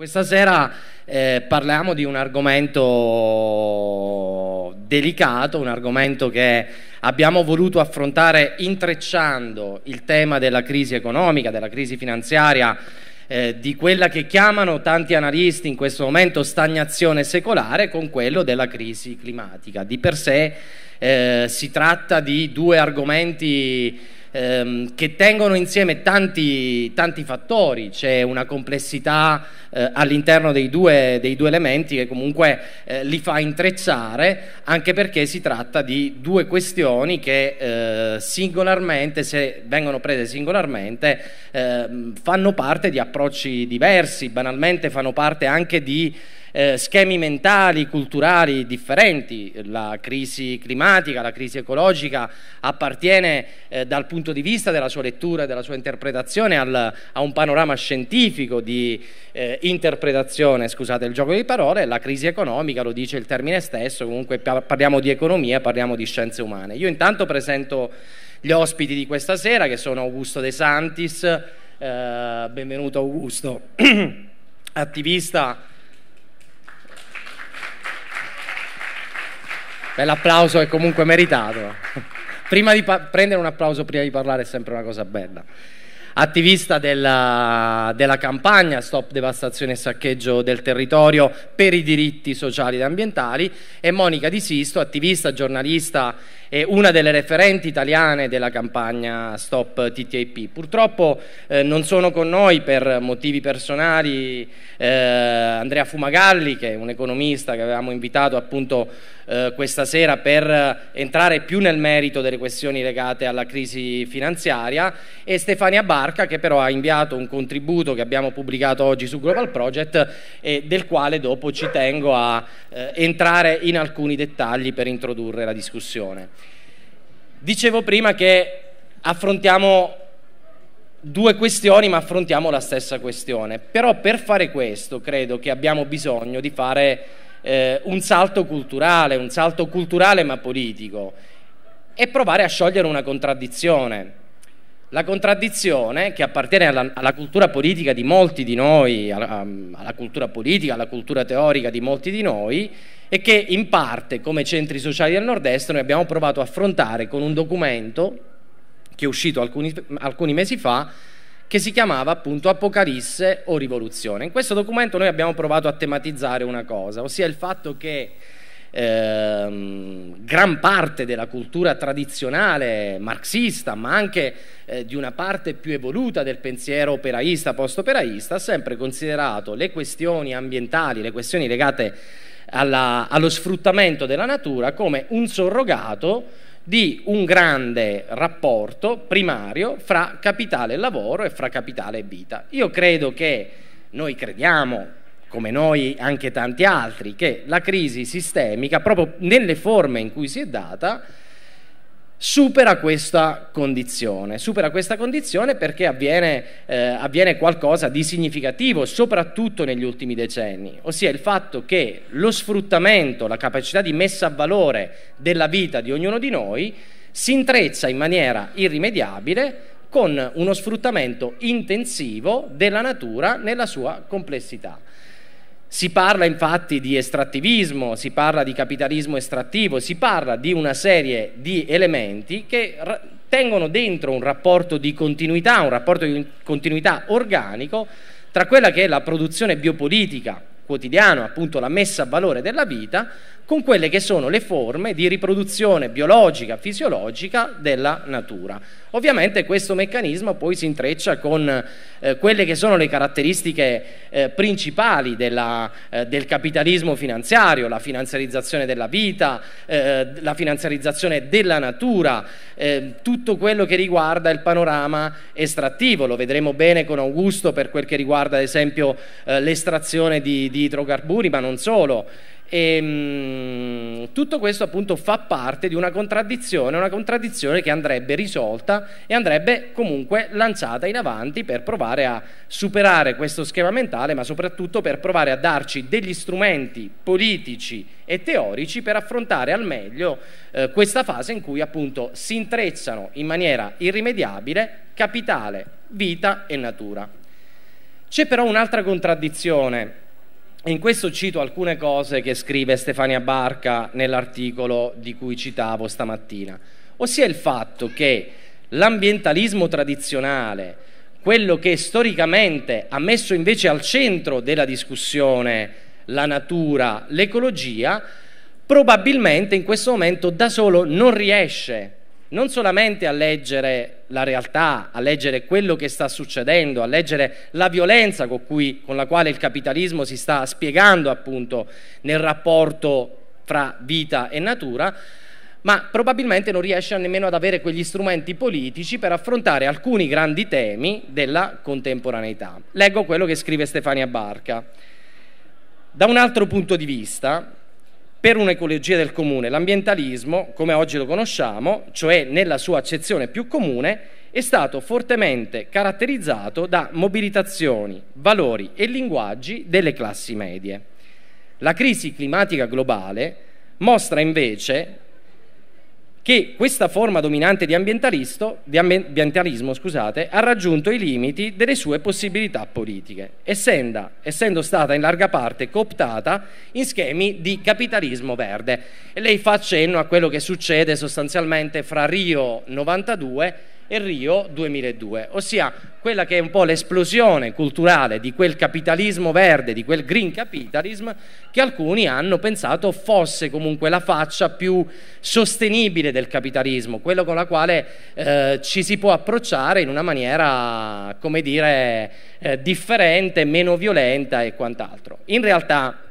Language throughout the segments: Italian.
Questa sera eh, parliamo di un argomento delicato, un argomento che abbiamo voluto affrontare intrecciando il tema della crisi economica, della crisi finanziaria, eh, di quella che chiamano tanti analisti in questo momento stagnazione secolare con quello della crisi climatica. Di per sé eh, si tratta di due argomenti ehm, che tengono insieme tanti, tanti, fattori, c'è una complessità eh, all'interno dei due, dei due, elementi che comunque eh, li fa intrecciare, anche perché si tratta di due questioni che eh, singolarmente, se vengono prese singolarmente, ehm, fanno parte di approcci diversi, banalmente fanno parte anche di eh, schemi mentali, culturali differenti. La crisi climatica, la crisi ecologica appartiene eh, dal punto di vista della sua lettura e della sua interpretazione al, a un panorama scientifico di eh, interpretazione, scusate il gioco di parole, la crisi economica, lo dice il termine stesso, comunque parliamo di economia, parliamo di scienze umane. Io intanto presento gli ospiti di questa sera che sono Augusto De Santis, eh, benvenuto Augusto, attivista L'applauso è comunque meritato. Prima di pa- prendere un applauso prima di parlare è sempre una cosa bella. Attivista della, della campagna Stop Devastazione e Saccheggio del Territorio per i diritti sociali ed ambientali e Monica Di Sisto, attivista, giornalista è una delle referenti italiane della campagna Stop TTIP. Purtroppo eh, non sono con noi per motivi personali eh, Andrea Fumagalli, che è un economista che avevamo invitato appunto eh, questa sera per entrare più nel merito delle questioni legate alla crisi finanziaria, e Stefania Barca, che però ha inviato un contributo che abbiamo pubblicato oggi su Global Project e del quale dopo ci tengo a eh, entrare in alcuni dettagli per introdurre la discussione. Dicevo prima che affrontiamo due questioni, ma affrontiamo la stessa questione. Però per fare questo credo che abbiamo bisogno di fare eh, un salto culturale, un salto culturale ma politico, e provare a sciogliere una contraddizione. La contraddizione che appartiene alla, alla cultura politica di molti di noi, alla, alla cultura politica, alla cultura teorica di molti di noi, e che in parte come centri sociali del nord-est noi abbiamo provato a affrontare con un documento che è uscito alcuni, alcuni mesi fa che si chiamava appunto Apocalisse o rivoluzione. In questo documento noi abbiamo provato a tematizzare una cosa, ossia il fatto che Ehm, gran parte della cultura tradizionale marxista, ma anche eh, di una parte più evoluta del pensiero operaista, post-operaista, ha sempre considerato le questioni ambientali, le questioni legate a alla, allo sfruttamento della natura come un sorrogato di un grande rapporto primario fra capitale e lavoro e fra capitale e vita. Io credo che noi crediamo, come noi anche tanti altri, che la crisi sistemica, proprio nelle forme in cui si è data, supera questa condizione, supera questa condizione perché avviene, eh, avviene, qualcosa di significativo, soprattutto negli ultimi decenni, ossia il fatto che lo sfruttamento, la capacità di messa a valore della vita di ognuno di noi si intreccia in maniera irrimediabile con uno sfruttamento intensivo della natura nella sua complessità. Si parla infatti di estrattivismo, si parla di capitalismo estrattivo, si parla di una serie di elementi che tengono dentro un rapporto di continuità, un rapporto di continuità organico tra quella che è la produzione biopolitica quotidiano, appunto la messa a valore della vita, con quelle che sono le forme di riproduzione biologica, fisiologica della natura. Ovviamente questo meccanismo poi si intreccia con eh, quelle che sono le caratteristiche eh, principali della, eh, del capitalismo finanziario, la finanziarizzazione della vita, eh, la finanziarizzazione della natura, eh, tutto quello che riguarda il panorama estrattivo, lo vedremo bene con Augusto per quel che riguarda ad esempio eh, l'estrazione di, di di idrocarburi, ma non solo. E, ehm, tutto questo appunto fa parte di una contraddizione, una contraddizione che andrebbe risolta e andrebbe comunque lanciata in avanti per provare a superare questo schema mentale, ma soprattutto per provare a darci degli strumenti politici e teorici per affrontare al meglio eh, questa fase in cui appunto si intrezzano in maniera irrimediabile capitale, vita e natura. C'è però un'altra contraddizione e In questo cito alcune cose che scrive Stefania Barca nell'articolo di cui citavo stamattina, ossia il fatto che l'ambientalismo tradizionale, quello che storicamente ha messo invece al centro della discussione la natura, l'ecologia, probabilmente in questo momento da solo non riesce non solamente a leggere la realtà, a leggere quello che sta succedendo, a leggere la violenza con, cui, con la quale il capitalismo si sta spiegando appunto nel rapporto fra vita e natura, ma probabilmente non riesce nemmeno ad avere quegli strumenti politici per affrontare alcuni grandi temi della contemporaneità. Leggo quello che scrive Stefania Barca. Da un altro punto di vista, per un'ecologia del comune. L'ambientalismo, come oggi lo conosciamo, cioè nella sua accezione più comune, è stato fortemente caratterizzato da mobilitazioni, valori e linguaggi delle classi medie. La crisi climatica globale mostra invece che questa forma dominante di, di ambientalismo scusate, ha raggiunto i limiti delle sue possibilità politiche, essendo, essendo, stata in larga parte cooptata in schemi di capitalismo verde. E lei fa accenno a quello che succede sostanzialmente fra Rio 92 e Rio 2002, ossia quella che è un po' l'esplosione culturale di quel capitalismo verde, di quel green capitalism che alcuni hanno pensato fosse comunque la faccia più sostenibile del capitalismo, quello con la quale eh, ci si può approcciare in una maniera, come dire, eh, differente, meno violenta e quant'altro. In realtà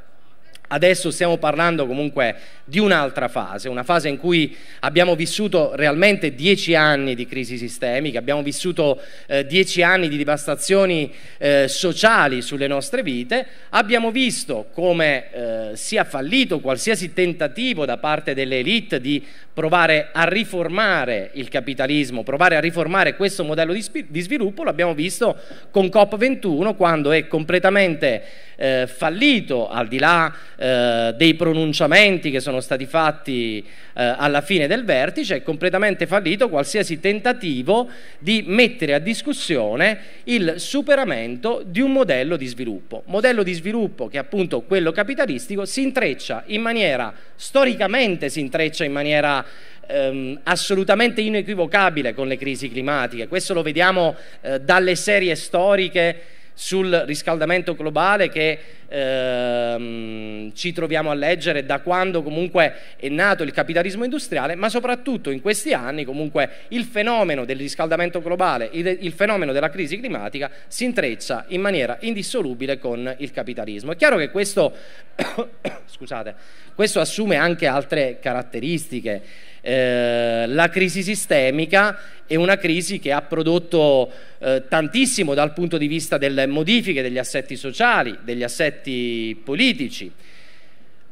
Adesso stiamo parlando comunque di un'altra fase, una fase in cui abbiamo vissuto realmente dieci anni di crisi sistemica, abbiamo vissuto eh, dieci anni di devastazioni eh, sociali sulle nostre vite, abbiamo visto come eh, sia fallito qualsiasi tentativo da parte delle elite di provare a riformare il capitalismo, provare a riformare questo modello di, di sviluppo, l'abbiamo visto con COP21 quando è completamente eh, fallito, al di là eh, dei pronunciamenti che sono sono stati fatti eh, alla fine del vertice, è completamente fallito qualsiasi tentativo di mettere a discussione il superamento di un modello di sviluppo. Modello di sviluppo che appunto quello capitalistico si intreccia in maniera, storicamente si intreccia in maniera ehm, assolutamente inequivocabile con le crisi climatiche. Questo lo vediamo eh, dalle serie storiche sul riscaldamento globale che ehm, ci troviamo a leggere da quando comunque è nato il capitalismo industriale, ma soprattutto in questi anni comunque il fenomeno del riscaldamento globale, il, il fenomeno della crisi climatica si intreccia in maniera indissolubile con il capitalismo. È chiaro che questo, scusate, questo assume anche altre caratteristiche. Eh, la crisi sistemica è una crisi che ha prodotto eh, tantissimo dal punto di vista delle modifiche degli assetti sociali, degli assetti politici.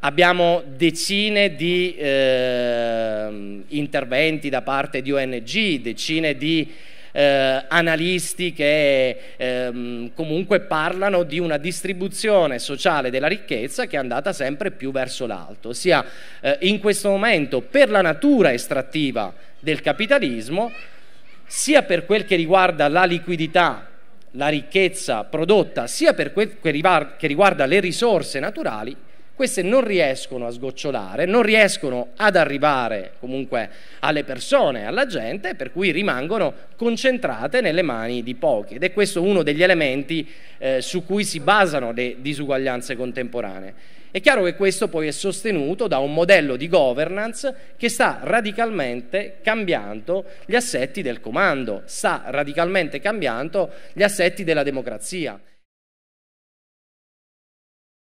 Abbiamo decine di eh, interventi da parte di ONG, decine di eh, analisti che ehm, comunque parlano di una distribuzione sociale della ricchezza che è andata sempre più verso l'alto, ossia eh, in questo momento per la natura estrattiva del capitalismo, sia per quel che riguarda la liquidità, la ricchezza prodotta, sia per quel che riguarda le risorse naturali, queste non riescono a sgocciolare, non riescono ad arrivare comunque alle persone, alla gente, per cui rimangono concentrate nelle mani di pochi. Ed è questo uno degli elementi eh, su cui si basano le disuguaglianze contemporanee. È chiaro che questo poi è sostenuto da un modello di governance che sta radicalmente cambiando gli assetti del comando, sta radicalmente cambiando gli assetti della democrazia.